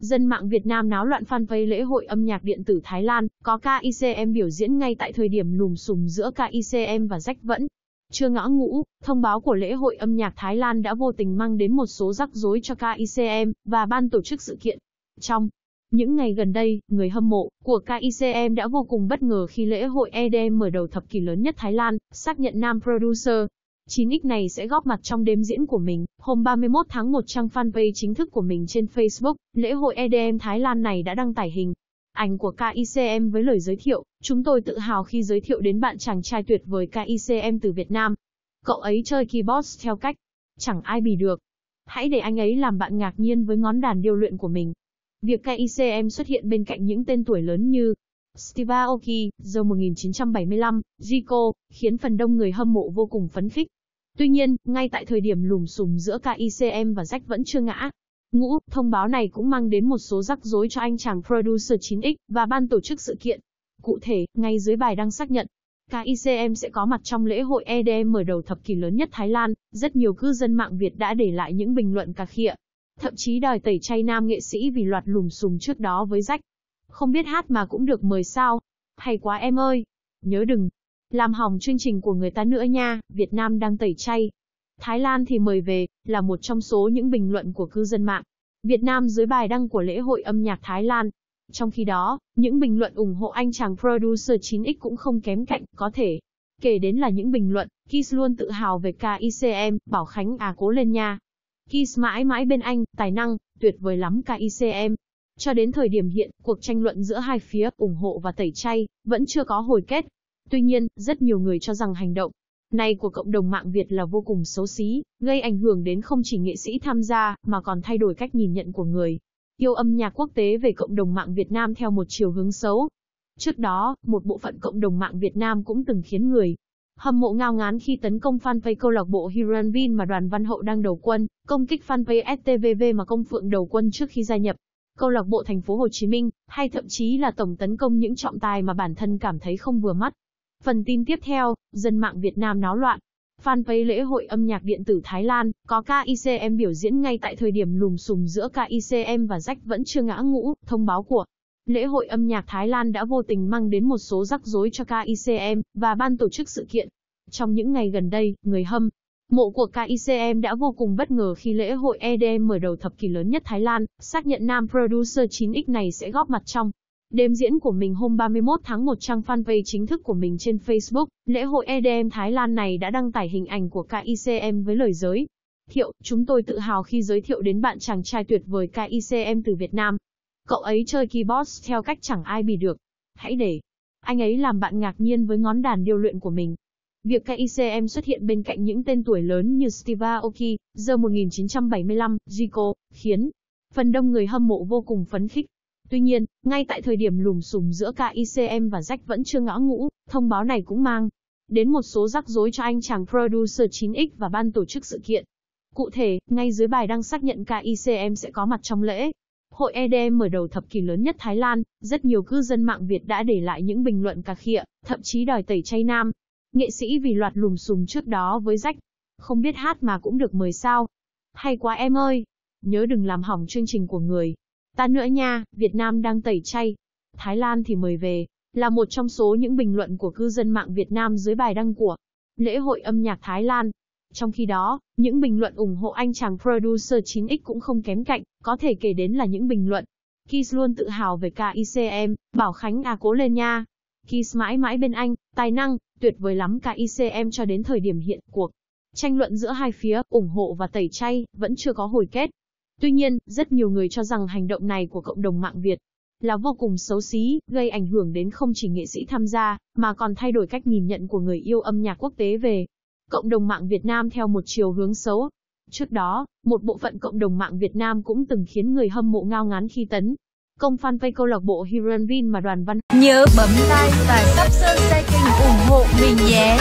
Dân mạng Việt Nam náo loạn phan vây lễ hội âm nhạc điện tử Thái Lan, có KICM biểu diễn ngay tại thời điểm lùm xùm giữa KICM và Rách Vẫn. Chưa ngõ ngũ, thông báo của lễ hội âm nhạc Thái Lan đã vô tình mang đến một số rắc rối cho KICM và ban tổ chức sự kiện. Trong những ngày gần đây, người hâm mộ của KICM đã vô cùng bất ngờ khi lễ hội EDM mở đầu thập kỷ lớn nhất Thái Lan xác nhận nam producer 9X này sẽ góp mặt trong đêm diễn của mình. Hôm 31 tháng 1 trang fanpage chính thức của mình trên Facebook, lễ hội EDM Thái Lan này đã đăng tải hình. Ảnh của KICM với lời giới thiệu, chúng tôi tự hào khi giới thiệu đến bạn chàng trai tuyệt vời KICM từ Việt Nam. Cậu ấy chơi keyboard theo cách, chẳng ai bì được. Hãy để anh ấy làm bạn ngạc nhiên với ngón đàn điêu luyện của mình. Việc KICM xuất hiện bên cạnh những tên tuổi lớn như Steve Aoki, giờ 1975, Zico, khiến phần đông người hâm mộ vô cùng phấn khích. Tuy nhiên, ngay tại thời điểm lùm xùm giữa KICM và Jack vẫn chưa ngã, ngũ, thông báo này cũng mang đến một số rắc rối cho anh chàng producer 9X và ban tổ chức sự kiện. Cụ thể, ngay dưới bài đăng xác nhận, KICM sẽ có mặt trong lễ hội EDM mở đầu thập kỷ lớn nhất Thái Lan, rất nhiều cư dân mạng Việt đã để lại những bình luận cà khịa, thậm chí đòi tẩy chay nam nghệ sĩ vì loạt lùm xùm trước đó với Jack. Không biết hát mà cũng được mời sao? Hay quá em ơi! Nhớ đừng, làm hỏng chương trình của người ta nữa nha, Việt Nam đang tẩy chay. Thái Lan thì mời về, là một trong số những bình luận của cư dân mạng. Việt Nam dưới bài đăng của lễ hội âm nhạc Thái Lan. Trong khi đó, những bình luận ủng hộ anh chàng producer 9X cũng không kém cạnh, có thể. Kể đến là những bình luận, Kiss luôn tự hào về KICM, Bảo Khánh à cố lên nha. Kiss mãi mãi bên anh, tài năng, tuyệt vời lắm KICM. Cho đến thời điểm hiện, cuộc tranh luận giữa hai phía, ủng hộ và tẩy chay, vẫn chưa có hồi kết. Tuy nhiên, rất nhiều người cho rằng hành động này của cộng đồng mạng Việt là vô cùng xấu xí, gây ảnh hưởng đến không chỉ nghệ sĩ tham gia, mà còn thay đổi cách nhìn nhận của người yêu âm nhạc quốc tế về cộng đồng mạng Việt Nam theo một chiều hướng xấu. Trước đó, một bộ phận cộng đồng mạng Việt Nam cũng từng khiến người hâm mộ ngao ngán khi tấn công fanpage câu lạc bộ Hiranvin mà đoàn văn hậu đang đầu quân, công kích fanpage STVV mà công phượng đầu quân trước khi gia nhập câu lạc bộ thành phố Hồ Chí Minh, hay thậm chí là tổng tấn công những trọng tài mà bản thân cảm thấy không vừa mắt. Phần tin tiếp theo, dân mạng Việt Nam náo loạn. Fanpage lễ hội âm nhạc điện tử Thái Lan, có KICM biểu diễn ngay tại thời điểm lùm xùm giữa KICM và Jack vẫn chưa ngã ngũ, thông báo của Lễ hội âm nhạc Thái Lan đã vô tình mang đến một số rắc rối cho KICM và ban tổ chức sự kiện. Trong những ngày gần đây, người hâm mộ của KICM đã vô cùng bất ngờ khi lễ hội EDM mở đầu thập kỷ lớn nhất Thái Lan xác nhận nam producer 9X này sẽ góp mặt trong Đêm diễn của mình hôm 31 tháng 1 trang fanpage chính thức của mình trên Facebook, lễ hội EDM Thái Lan này đã đăng tải hình ảnh của KICM với lời giới. Thiệu, chúng tôi tự hào khi giới thiệu đến bạn chàng trai tuyệt vời KICM từ Việt Nam. Cậu ấy chơi keyboard theo cách chẳng ai bị được. Hãy để anh ấy làm bạn ngạc nhiên với ngón đàn điêu luyện của mình. Việc KICM xuất hiện bên cạnh những tên tuổi lớn như Steve Aoki, giờ 1975, Zico, khiến phần đông người hâm mộ vô cùng phấn khích. Tuy nhiên, ngay tại thời điểm lùm xùm giữa KICM và Jack vẫn chưa ngõ ngũ, thông báo này cũng mang đến một số rắc rối cho anh chàng producer 9X và ban tổ chức sự kiện. Cụ thể, ngay dưới bài đăng xác nhận KICM sẽ có mặt trong lễ. Hội EDM mở đầu thập kỷ lớn nhất Thái Lan, rất nhiều cư dân mạng Việt đã để lại những bình luận cà khịa, thậm chí đòi tẩy chay nam. Nghệ sĩ vì loạt lùm xùm trước đó với rách. Không biết hát mà cũng được mời sao. Hay quá em ơi. Nhớ đừng làm hỏng chương trình của người. Ta nữa nha, Việt Nam đang tẩy chay. Thái Lan thì mời về, là một trong số những bình luận của cư dân mạng Việt Nam dưới bài đăng của lễ hội âm nhạc Thái Lan. Trong khi đó, những bình luận ủng hộ anh chàng producer 9X cũng không kém cạnh, có thể kể đến là những bình luận. Kiss luôn tự hào về KICM, Bảo Khánh à cố lên nha. Kiss mãi mãi bên anh, tài năng, tuyệt vời lắm KICM cho đến thời điểm hiện cuộc. Tranh luận giữa hai phía, ủng hộ và tẩy chay, vẫn chưa có hồi kết. Tuy nhiên, rất nhiều người cho rằng hành động này của cộng đồng mạng Việt là vô cùng xấu xí, gây ảnh hưởng đến không chỉ nghệ sĩ tham gia, mà còn thay đổi cách nhìn nhận của người yêu âm nhạc quốc tế về cộng đồng mạng Việt Nam theo một chiều hướng xấu. Trước đó, một bộ phận cộng đồng mạng Việt Nam cũng từng khiến người hâm mộ ngao ngán khi tấn công fanpage câu lạc bộ Hiron Vin mà đoàn văn. Nhớ bấm like và subscribe kênh ủng hộ mình nhé.